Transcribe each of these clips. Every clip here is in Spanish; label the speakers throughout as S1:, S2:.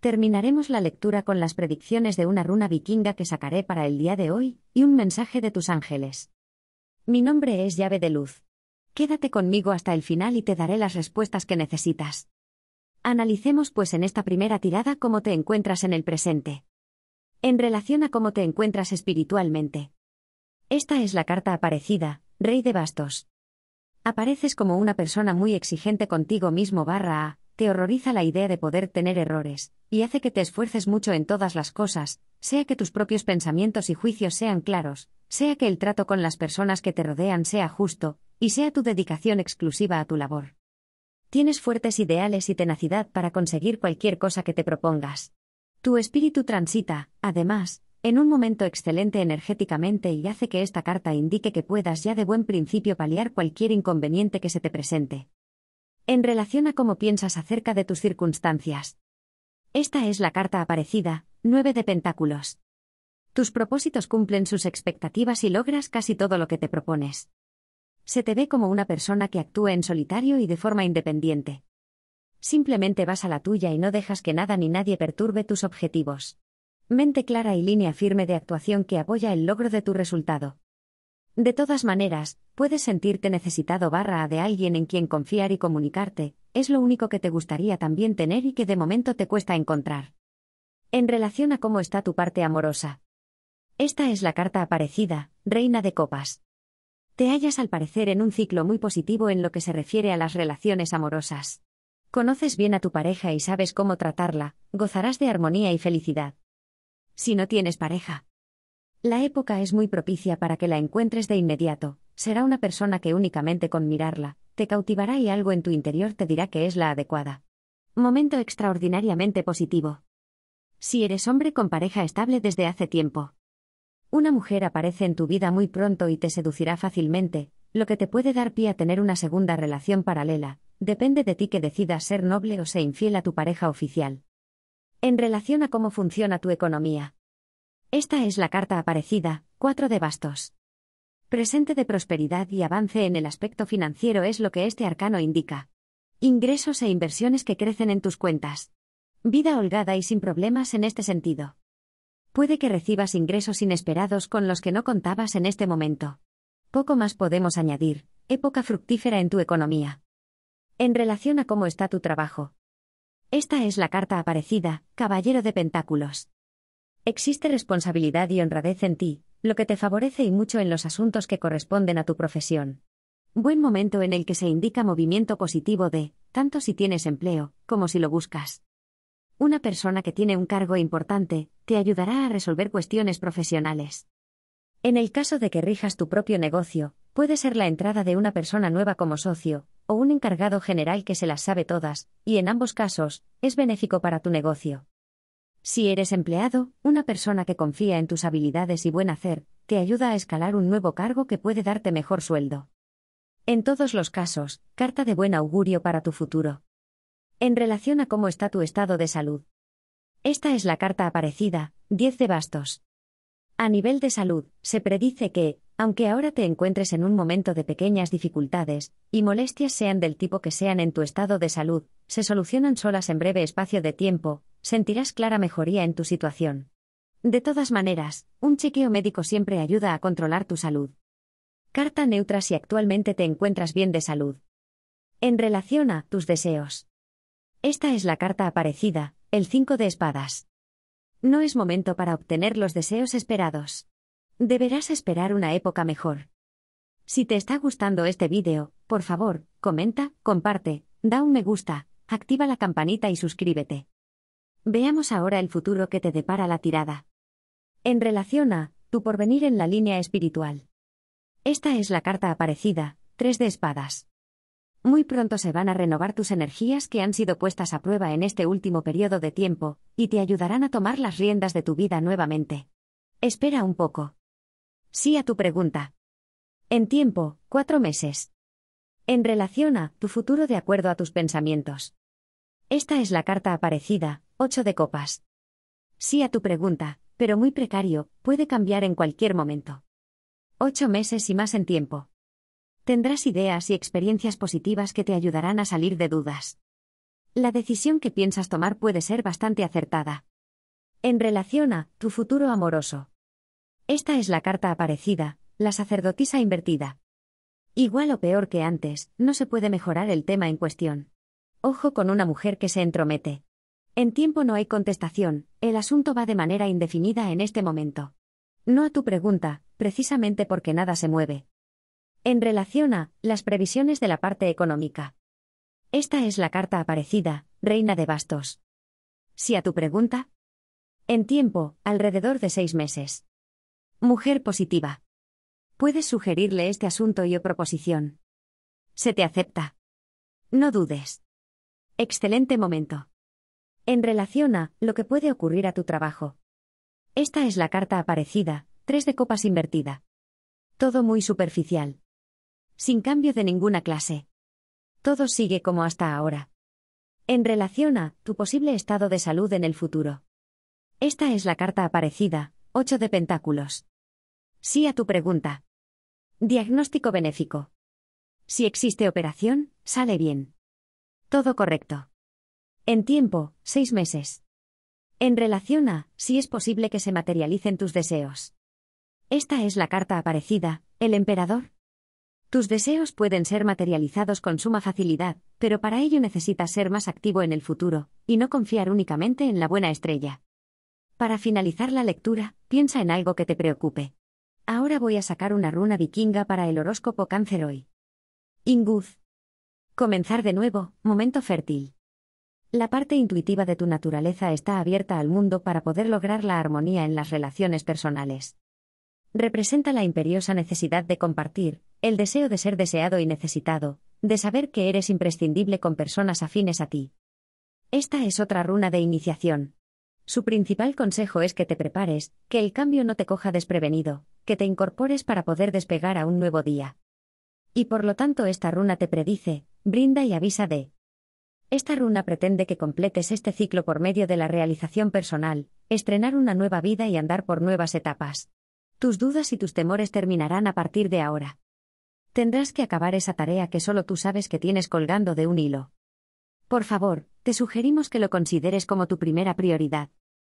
S1: Terminaremos la lectura con las predicciones de una runa vikinga que sacaré para el día de hoy, y un mensaje de tus ángeles. Mi nombre es llave de luz. Quédate conmigo hasta el final y te daré las respuestas que necesitas. Analicemos pues en esta primera tirada cómo te encuentras en el presente. En relación a cómo te encuentras espiritualmente. Esta es la carta aparecida, Rey de Bastos. Apareces como una persona muy exigente contigo mismo barra A, te horroriza la idea de poder tener errores, y hace que te esfuerces mucho en todas las cosas, sea que tus propios pensamientos y juicios sean claros, sea que el trato con las personas que te rodean sea justo, y sea tu dedicación exclusiva a tu labor. Tienes fuertes ideales y tenacidad para conseguir cualquier cosa que te propongas. Tu espíritu transita, además, en un momento excelente energéticamente y hace que esta carta indique que puedas ya de buen principio paliar cualquier inconveniente que se te presente en relación a cómo piensas acerca de tus circunstancias. Esta es la carta aparecida, 9 de Pentáculos. Tus propósitos cumplen sus expectativas y logras casi todo lo que te propones. Se te ve como una persona que actúa en solitario y de forma independiente. Simplemente vas a la tuya y no dejas que nada ni nadie perturbe tus objetivos. Mente clara y línea firme de actuación que apoya el logro de tu resultado. De todas maneras, puedes sentirte necesitado barra de alguien en quien confiar y comunicarte, es lo único que te gustaría también tener y que de momento te cuesta encontrar. En relación a cómo está tu parte amorosa. Esta es la carta aparecida, Reina de Copas. Te hallas al parecer en un ciclo muy positivo en lo que se refiere a las relaciones amorosas. Conoces bien a tu pareja y sabes cómo tratarla, gozarás de armonía y felicidad. Si no tienes pareja, la época es muy propicia para que la encuentres de inmediato, será una persona que únicamente con mirarla, te cautivará y algo en tu interior te dirá que es la adecuada. Momento extraordinariamente positivo. Si eres hombre con pareja estable desde hace tiempo. Una mujer aparece en tu vida muy pronto y te seducirá fácilmente, lo que te puede dar pie a tener una segunda relación paralela, depende de ti que decidas ser noble o ser infiel a tu pareja oficial. En relación a cómo funciona tu economía. Esta es la carta aparecida, cuatro de bastos. Presente de prosperidad y avance en el aspecto financiero es lo que este arcano indica. Ingresos e inversiones que crecen en tus cuentas. Vida holgada y sin problemas en este sentido. Puede que recibas ingresos inesperados con los que no contabas en este momento. Poco más podemos añadir, época fructífera en tu economía. En relación a cómo está tu trabajo. Esta es la carta aparecida, Caballero de Pentáculos. Existe responsabilidad y honradez en ti, lo que te favorece y mucho en los asuntos que corresponden a tu profesión. Buen momento en el que se indica movimiento positivo de, tanto si tienes empleo, como si lo buscas. Una persona que tiene un cargo importante, te ayudará a resolver cuestiones profesionales. En el caso de que rijas tu propio negocio, puede ser la entrada de una persona nueva como socio, o un encargado general que se las sabe todas, y en ambos casos, es benéfico para tu negocio. Si eres empleado, una persona que confía en tus habilidades y buen hacer, te ayuda a escalar un nuevo cargo que puede darte mejor sueldo. En todos los casos, carta de buen augurio para tu futuro. En relación a cómo está tu estado de salud. Esta es la carta aparecida, 10 de bastos. A nivel de salud, se predice que, aunque ahora te encuentres en un momento de pequeñas dificultades, y molestias sean del tipo que sean en tu estado de salud, se solucionan solas en breve espacio de tiempo, sentirás clara mejoría en tu situación. De todas maneras, un chequeo médico siempre ayuda a controlar tu salud. Carta neutra si actualmente te encuentras bien de salud. En relación a tus deseos. Esta es la carta aparecida, el 5 de espadas. No es momento para obtener los deseos esperados. Deberás esperar una época mejor. Si te está gustando este vídeo, por favor, comenta, comparte, da un me gusta, activa la campanita y suscríbete. Veamos ahora el futuro que te depara la tirada. En relación a, tu porvenir en la línea espiritual. Esta es la carta aparecida, tres de espadas. Muy pronto se van a renovar tus energías que han sido puestas a prueba en este último periodo de tiempo, y te ayudarán a tomar las riendas de tu vida nuevamente. Espera un poco. Sí a tu pregunta. En tiempo, cuatro meses. En relación a tu futuro de acuerdo a tus pensamientos. Esta es la carta aparecida, 8 de copas. Sí a tu pregunta, pero muy precario, puede cambiar en cualquier momento. 8 meses y más en tiempo. Tendrás ideas y experiencias positivas que te ayudarán a salir de dudas. La decisión que piensas tomar puede ser bastante acertada. En relación a tu futuro amoroso. Esta es la carta aparecida, la sacerdotisa invertida. Igual o peor que antes, no se puede mejorar el tema en cuestión. Ojo con una mujer que se entromete. En tiempo no hay contestación, el asunto va de manera indefinida en este momento. No a tu pregunta, precisamente porque nada se mueve. En relación a las previsiones de la parte económica. Esta es la carta aparecida, Reina de Bastos. Si a tu pregunta. En tiempo, alrededor de seis meses. Mujer positiva. Puedes sugerirle este asunto y o proposición. Se te acepta. No dudes. Excelente momento. En relación a lo que puede ocurrir a tu trabajo. Esta es la carta aparecida, 3 de copas invertida. Todo muy superficial. Sin cambio de ninguna clase. Todo sigue como hasta ahora. En relación a tu posible estado de salud en el futuro. Esta es la carta aparecida, 8 de pentáculos. Sí a tu pregunta. Diagnóstico benéfico. Si existe operación, sale bien. Todo correcto. En tiempo, seis meses. En relación a, si es posible que se materialicen tus deseos. Esta es la carta aparecida, el emperador. Tus deseos pueden ser materializados con suma facilidad, pero para ello necesitas ser más activo en el futuro, y no confiar únicamente en la buena estrella. Para finalizar la lectura, piensa en algo que te preocupe. Ahora voy a sacar una runa vikinga para el horóscopo cáncer hoy. Inguz. Comenzar de nuevo, momento fértil. La parte intuitiva de tu naturaleza está abierta al mundo para poder lograr la armonía en las relaciones personales. Representa la imperiosa necesidad de compartir, el deseo de ser deseado y necesitado, de saber que eres imprescindible con personas afines a ti. Esta es otra runa de iniciación. Su principal consejo es que te prepares, que el cambio no te coja desprevenido, que te incorpores para poder despegar a un nuevo día. Y por lo tanto esta runa te predice, brinda y avisa de esta runa pretende que completes este ciclo por medio de la realización personal, estrenar una nueva vida y andar por nuevas etapas. Tus dudas y tus temores terminarán a partir de ahora. Tendrás que acabar esa tarea que solo tú sabes que tienes colgando de un hilo. Por favor, te sugerimos que lo consideres como tu primera prioridad.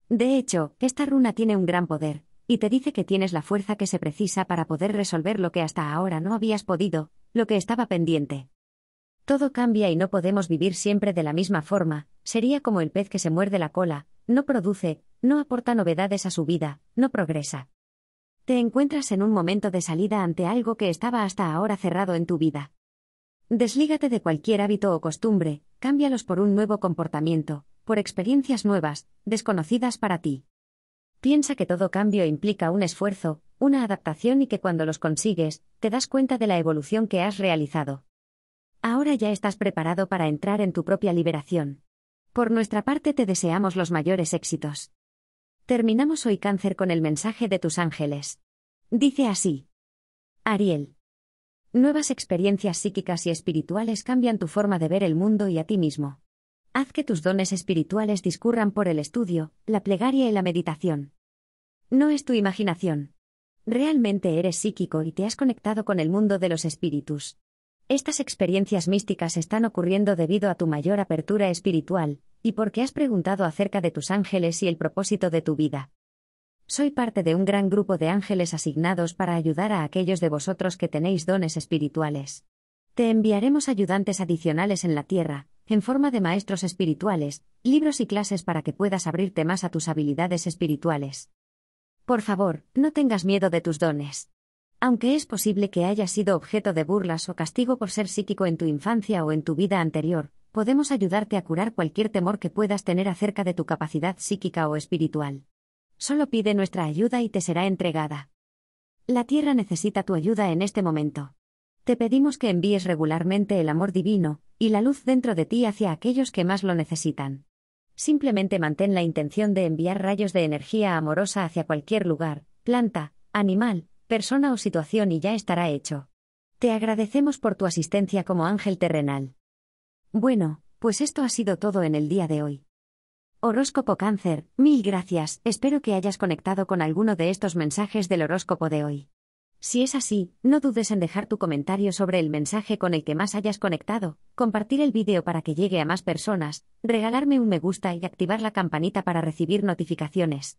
S1: De hecho, esta runa tiene un gran poder, y te dice que tienes la fuerza que se precisa para poder resolver lo que hasta ahora no habías podido, lo que estaba pendiente. Todo cambia y no podemos vivir siempre de la misma forma, sería como el pez que se muerde la cola, no produce, no aporta novedades a su vida, no progresa. Te encuentras en un momento de salida ante algo que estaba hasta ahora cerrado en tu vida. Deslígate de cualquier hábito o costumbre, cámbialos por un nuevo comportamiento, por experiencias nuevas, desconocidas para ti. Piensa que todo cambio implica un esfuerzo, una adaptación y que cuando los consigues, te das cuenta de la evolución que has realizado. Ahora ya estás preparado para entrar en tu propia liberación. Por nuestra parte te deseamos los mayores éxitos. Terminamos hoy cáncer con el mensaje de tus ángeles. Dice así. Ariel. Nuevas experiencias psíquicas y espirituales cambian tu forma de ver el mundo y a ti mismo. Haz que tus dones espirituales discurran por el estudio, la plegaria y la meditación. No es tu imaginación. Realmente eres psíquico y te has conectado con el mundo de los espíritus. Estas experiencias místicas están ocurriendo debido a tu mayor apertura espiritual, y porque has preguntado acerca de tus ángeles y el propósito de tu vida. Soy parte de un gran grupo de ángeles asignados para ayudar a aquellos de vosotros que tenéis dones espirituales. Te enviaremos ayudantes adicionales en la tierra, en forma de maestros espirituales, libros y clases para que puedas abrirte más a tus habilidades espirituales. Por favor, no tengas miedo de tus dones aunque es posible que haya sido objeto de burlas o castigo por ser psíquico en tu infancia o en tu vida anterior, podemos ayudarte a curar cualquier temor que puedas tener acerca de tu capacidad psíquica o espiritual. Solo pide nuestra ayuda y te será entregada. La Tierra necesita tu ayuda en este momento. Te pedimos que envíes regularmente el amor divino y la luz dentro de ti hacia aquellos que más lo necesitan. Simplemente mantén la intención de enviar rayos de energía amorosa hacia cualquier lugar, planta, animal, persona o situación y ya estará hecho. Te agradecemos por tu asistencia como ángel terrenal. Bueno, pues esto ha sido todo en el día de hoy. Horóscopo Cáncer, mil gracias, espero que hayas conectado con alguno de estos mensajes del horóscopo de hoy. Si es así, no dudes en dejar tu comentario sobre el mensaje con el que más hayas conectado, compartir el vídeo para que llegue a más personas, regalarme un me gusta y activar la campanita para recibir notificaciones.